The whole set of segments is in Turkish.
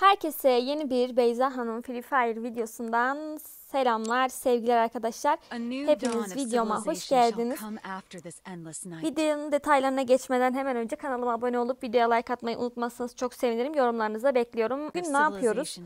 Herkese yeni bir Beyza Hanım Free Fire videosundan selamlar, sevgiler arkadaşlar. Hepiniz videoma hoş geldiniz. Videonun detaylarına geçmeden hemen önce kanalıma abone olup videoya like atmayı unutmazsanız çok sevinirim. Yorumlarınızı bekliyorum. Bugün ne yapıyoruz?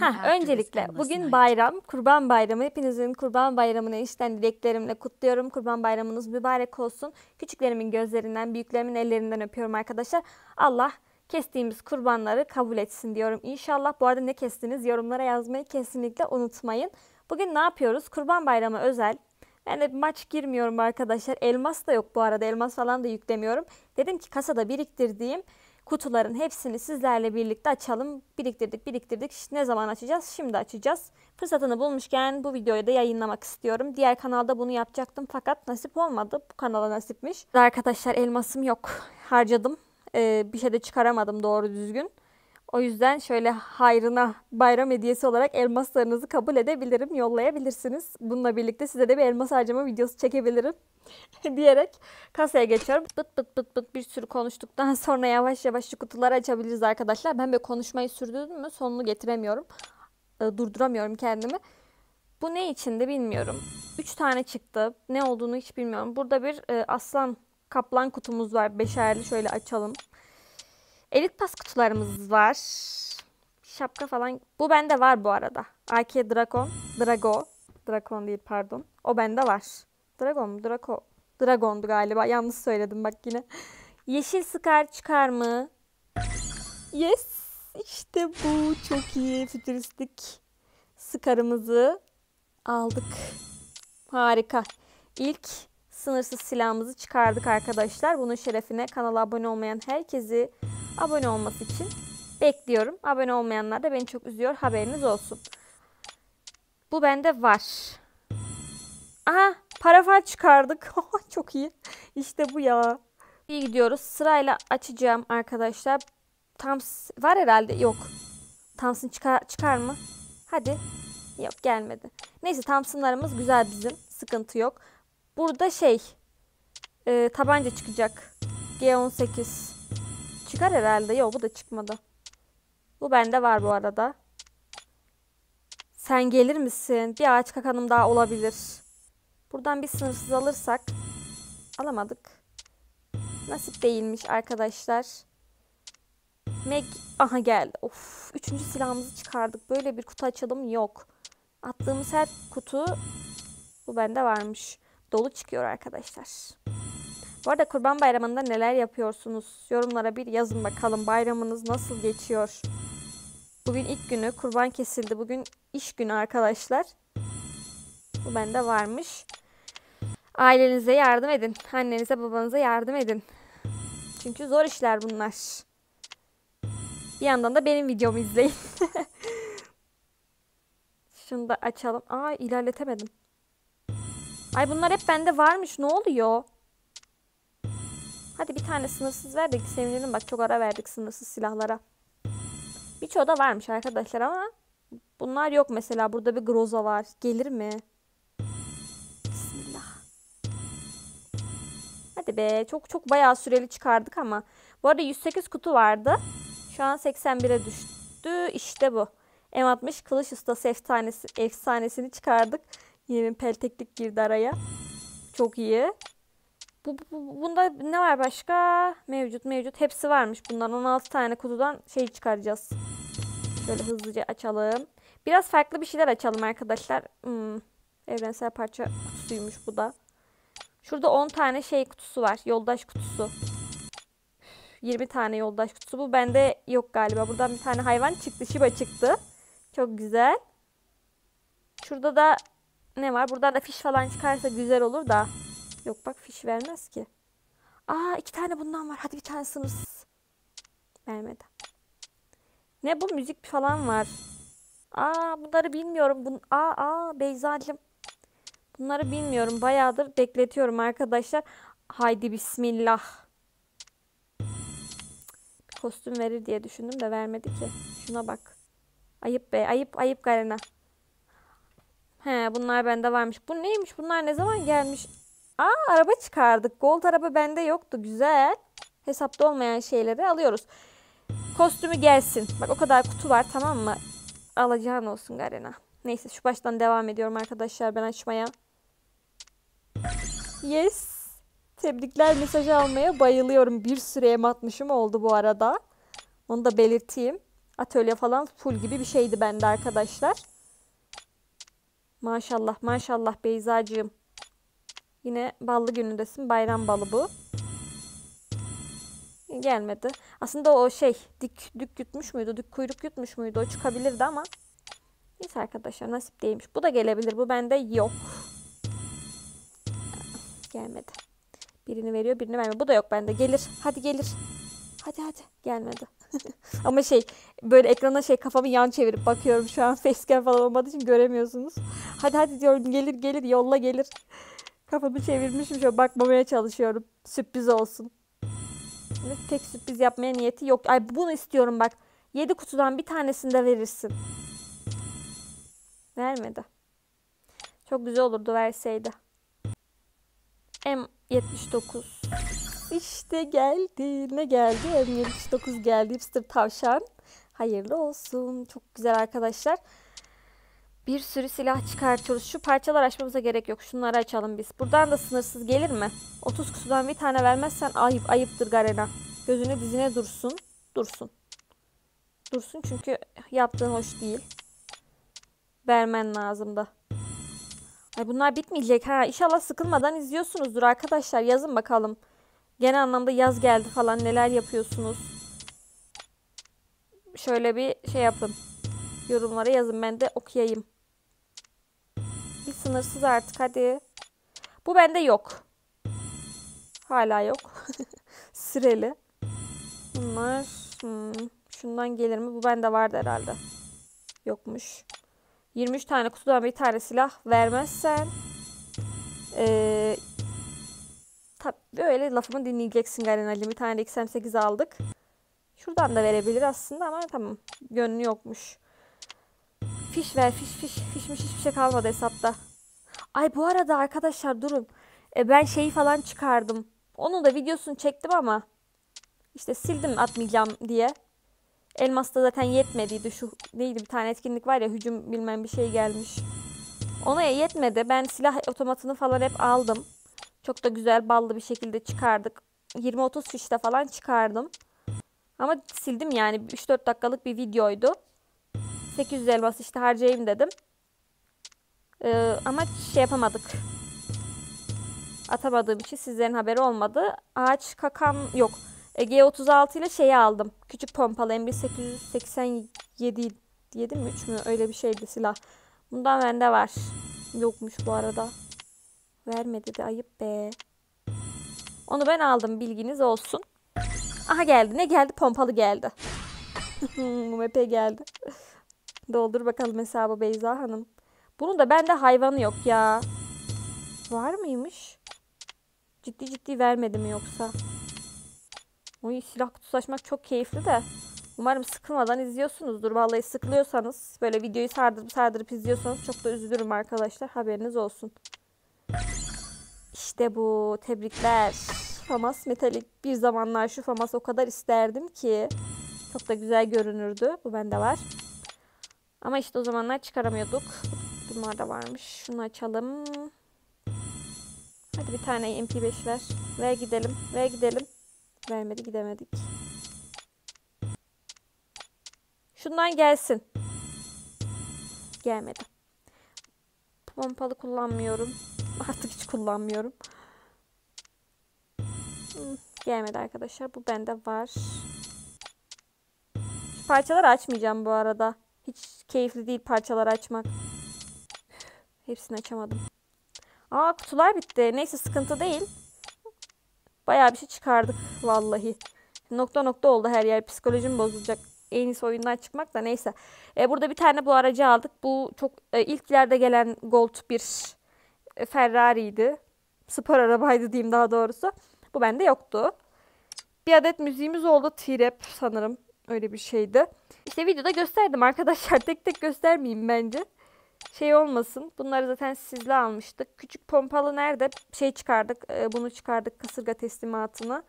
Ha öncelikle bugün bayram, kurban bayramı. Hepinizin kurban bayramını işten dileklerimle kutluyorum. Kurban bayramınız mübarek olsun. Küçüklerimin gözlerinden, büyüklerimin ellerinden öpüyorum arkadaşlar. Allah kestiğimiz kurbanları kabul etsin diyorum. İnşallah bu arada ne kestiniz yorumlara yazmayı kesinlikle unutmayın. Bugün ne yapıyoruz? Kurban Bayramı özel. Ben de maç girmiyorum arkadaşlar. Elmas da yok bu arada. Elmas falan da yüklemiyorum. Dedim ki kasada biriktirdiğim kutuların hepsini sizlerle birlikte açalım. Biriktirdik biriktirdik. Ne zaman açacağız? Şimdi açacağız. Fırsatını bulmuşken bu videoyu da yayınlamak istiyorum. Diğer kanalda bunu yapacaktım fakat nasip olmadı. Bu kanala nasipmiş. Arkadaşlar elmasım yok. Harcadım e, bir şey de çıkaramadım doğru düzgün. O yüzden şöyle hayrına bayram hediyesi olarak elmaslarınızı kabul edebilirim, yollayabilirsiniz. Bununla birlikte size de bir elmas harcama videosu çekebilirim diyerek kasaya geçiyorum. Bıt bıt bıt bıt bir sürü konuştuktan sonra yavaş yavaş şu kutuları açabiliriz arkadaşlar. Ben bir konuşmayı sürdürdüm mü sonunu getiremiyorum. E, durduramıyorum kendimi. Bu ne içinde bilmiyorum. 3 tane çıktı. Ne olduğunu hiç bilmiyorum. Burada bir e, aslan kaplan kutumuz var. Beşerli şöyle açalım. Elit pas kutularımız var. Şapka falan. Bu bende var bu arada. AK Dragon. Drago. Dragon değil pardon. O bende var. Dragon mu? Draco. Dragon'du galiba. Yanlış söyledim bak yine. Yeşil Scar çıkar mı? Yes. İşte bu. Çok iyi. Fütüristik Scar'ımızı aldık. Harika. İlk sınırsız silahımızı çıkardık arkadaşlar. Bunun şerefine kanala abone olmayan herkesi abone olması için bekliyorum. Abone olmayanlar da beni çok üzüyor. Haberiniz olsun. Bu bende var. Aha parafal çıkardık. çok iyi. İşte bu ya. İyi gidiyoruz. Sırayla açacağım arkadaşlar. Tam var herhalde. Yok. Tamsın çıkar, çıkar mı? Hadi. Yok gelmedi. Neyse tamsınlarımız güzel bizim. Sıkıntı yok. Burada şey e, tabanca çıkacak. G18. Çıkar herhalde. Yok bu da çıkmadı. Bu bende var bu arada. Sen gelir misin? Bir ağaç kakanım daha olabilir. Buradan bir sınırsız alırsak. Alamadık. Nasip değilmiş arkadaşlar. Meg aha geldi. Of, üçüncü silahımızı çıkardık. Böyle bir kutu açalım yok. Attığımız her kutu bu bende varmış dolu çıkıyor arkadaşlar. Bu arada Kurban Bayramı'nda neler yapıyorsunuz? Yorumlara bir yazın bakalım. Bayramınız nasıl geçiyor? Bugün ilk günü kurban kesildi. Bugün iş günü arkadaşlar. Bu bende varmış. Ailenize yardım edin. Annenize babanıza yardım edin. Çünkü zor işler bunlar. Bir yandan da benim videomu izleyin. Şunu da açalım. Aa ilerletemedim. Ay bunlar hep bende varmış. Ne oluyor? Hadi bir tane sınırsız ver de sevinirim. Bak çok ara verdik sınırsız silahlara. Birçoğu da varmış arkadaşlar ama bunlar yok mesela. Burada bir groza var. Gelir mi? Bismillah. Hadi be. Çok çok bayağı süreli çıkardık ama. Bu arada 108 kutu vardı. Şu an 81'e düştü. İşte bu. M60 kılıç ustası efsanesini çıkardık. Yine bir pelteklik girdi araya. Çok iyi. Bu, bu, bunda ne var başka? Mevcut mevcut. Hepsi varmış. Bundan 16 tane kutudan şey çıkaracağız. Şöyle hızlıca açalım. Biraz farklı bir şeyler açalım arkadaşlar. Hmm. Evrensel parça kutusuymuş bu da. Şurada 10 tane şey kutusu var. Yoldaş kutusu. 20 tane yoldaş kutusu. Bu bende yok galiba. Buradan bir tane hayvan çıktı. Shiba çıktı. Çok güzel. Şurada da ne var? Buradan da fiş falan çıkarsa güzel olur da. Yok bak fiş vermez ki. Aa iki tane bundan var. Hadi bir tane sınırsız. Vermedi. Ne bu müzik falan var. Aa bunları bilmiyorum. Bun aa aa Beyza'cığım. Bunları bilmiyorum. Bayağıdır bekletiyorum arkadaşlar. Haydi bismillah. Kostüm verir diye düşündüm de vermedi ki. Şuna bak. Ayıp be. Ayıp ayıp Galena. He bunlar bende varmış. Bu neymiş? Bunlar ne zaman gelmiş? Aa araba çıkardık. Gold araba bende yoktu. Güzel. Hesapta olmayan şeyleri alıyoruz. Kostümü gelsin. Bak o kadar kutu var tamam mı? Alacağın olsun Garena. Neyse şu baştan devam ediyorum arkadaşlar ben açmaya. Yes. Tebrikler mesajı almaya bayılıyorum. Bir sürü em oldu bu arada. Onu da belirteyim. Atölye falan full gibi bir şeydi bende arkadaşlar. Maşallah maşallah Beyzacığım. Yine ballı günündesin. Bayram balı bu. Gelmedi. Aslında o şey dik dük yutmuş muydu? Dik kuyruk yutmuş muydu? O çıkabilirdi ama. Neyse arkadaşlar nasip değilmiş. Bu da gelebilir. Bu bende yok. Gelmedi. Birini veriyor birini vermiyor. Bu da yok bende. Gelir. Hadi gelir. Hadi hadi. Gelmedi. Ama şey böyle ekrana şey kafamı yan çevirip bakıyorum şu an facecam falan olmadığı için göremiyorsunuz. Hadi hadi diyorum gelir gelir yolla gelir. Kafamı çevirmişim şöyle bakmamaya çalışıyorum. Sürpriz olsun. Tek sürpriz yapmaya niyeti yok. Ay bunu istiyorum bak. 7 kutudan bir tanesini de verirsin. Vermedi. Çok güzel olurdu verseydi. M79 işte geldi. Ne geldi? M79 geldi. Hipster tavşan. Hayırlı olsun. Çok güzel arkadaşlar. Bir sürü silah çıkartıyoruz. Şu parçalar açmamıza gerek yok. Şunları açalım biz. Buradan da sınırsız gelir mi? 30 kutudan bir tane vermezsen ayıp. Ayıptır Garena. Gözüne dizine dursun. Dursun. Dursun çünkü yaptığın hoş değil. Vermen lazım da. Ay bunlar bitmeyecek ha. İnşallah sıkılmadan izliyorsunuzdur arkadaşlar. Yazın bakalım genel anlamda yaz geldi falan neler yapıyorsunuz? Şöyle bir şey yapın. Yorumlara yazın ben de okuyayım. Bir sınırsız artık hadi. Bu bende yok. Hala yok. Süreli. Bunlar hmm, şundan gelir mi? Bu bende vardı herhalde. Yokmuş. 23 tane kutudan bir tane silah vermezsen ee, Tabi böyle lafımı dinleyeceksin galiba Ali. Bir tane de XM8 aldık. Şuradan da verebilir aslında ama tamam. Gönlü yokmuş. Fiş ver fiş fiş. Fişmiş hiçbir şey kalmadı hesapta. Ay bu arada arkadaşlar durun. E, ben şeyi falan çıkardım. Onu da videosunu çektim ama işte sildim atmayacağım diye. Elmas da zaten yetmediydi. Şu neydi bir tane etkinlik var ya hücum bilmem bir şey gelmiş. Ona yetmedi. Ben silah otomatını falan hep aldım. Çok da güzel ballı bir şekilde çıkardık. 20-30 fişte falan çıkardım. Ama sildim yani 3-4 dakikalık bir videoydu. 800 elmas işte harcayayım dedim. Ee, ama şey yapamadık. Atamadığım için sizlerin haberi olmadı. Ağaç kakan yok. g 36 ile şeyi aldım. Küçük pompalı M1887 7 mi 3 mü öyle bir şeydi silah. Bundan bende var. Yokmuş bu arada. Vermedi de ayıp be. Onu ben aldım bilginiz olsun. Aha geldi ne geldi pompalı geldi. Mumepe geldi. Doldur bakalım hesabı Beyza Hanım. Bunun da bende hayvanı yok ya. Var mıymış? Ciddi ciddi vermedi mi yoksa? Oy silah kutusu açmak çok keyifli de. Umarım sıkılmadan izliyorsunuzdur. Vallahi sıkılıyorsanız böyle videoyu sardırıp sardırıp izliyorsanız çok da üzülürüm arkadaşlar. Haberiniz olsun. İşte bu. Tebrikler. Famas metalik. Bir zamanlar şu Famas o kadar isterdim ki. Çok da güzel görünürdü. Bu bende var. Ama işte o zamanlar çıkaramıyorduk. Bunlar da varmış. Şunu açalım. Hadi bir tane MP5 ver. Ver gidelim. Ver gidelim. Vermedi gidemedik. Şundan gelsin. Gelmedi. Pompalı kullanmıyorum. Artık kullanmıyorum. Gelmedi arkadaşlar. Bu bende var. Parçalar açmayacağım bu arada. Hiç keyifli değil parçalar açmak. Hepsini açamadım. Aa kutular bitti. Neyse sıkıntı değil. Bayağı bir şey çıkardık vallahi. Nokta nokta oldu her yer. Psikolojim bozulacak. En iyisi oyundan çıkmak da neyse. Ee, burada bir tane bu aracı aldık. Bu çok e, ilklerde gelen gold bir e, Ferrari'ydi. Spor arabaydı diyeyim daha doğrusu. Bu bende yoktu. Bir adet müziğimiz oldu. T-Rap sanırım öyle bir şeydi. İşte videoda gösterdim arkadaşlar. Tek tek göstermeyeyim bence. Şey olmasın. Bunları zaten sizle almıştık. Küçük pompalı nerede? Şey çıkardık. E, bunu çıkardık. Kasırga teslimatını.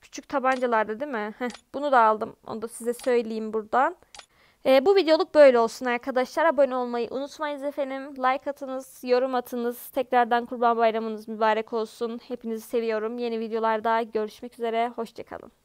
Küçük tabancalarda değil mi? Heh, bunu da aldım. Onu da size söyleyeyim buradan. E, bu videoluk böyle olsun arkadaşlar. Abone olmayı unutmayınız efendim. Like atınız, yorum atınız. Tekrardan Kurban Bayramınız mübarek olsun. Hepinizi seviyorum. Yeni videolarda görüşmek üzere. Hoşçakalın.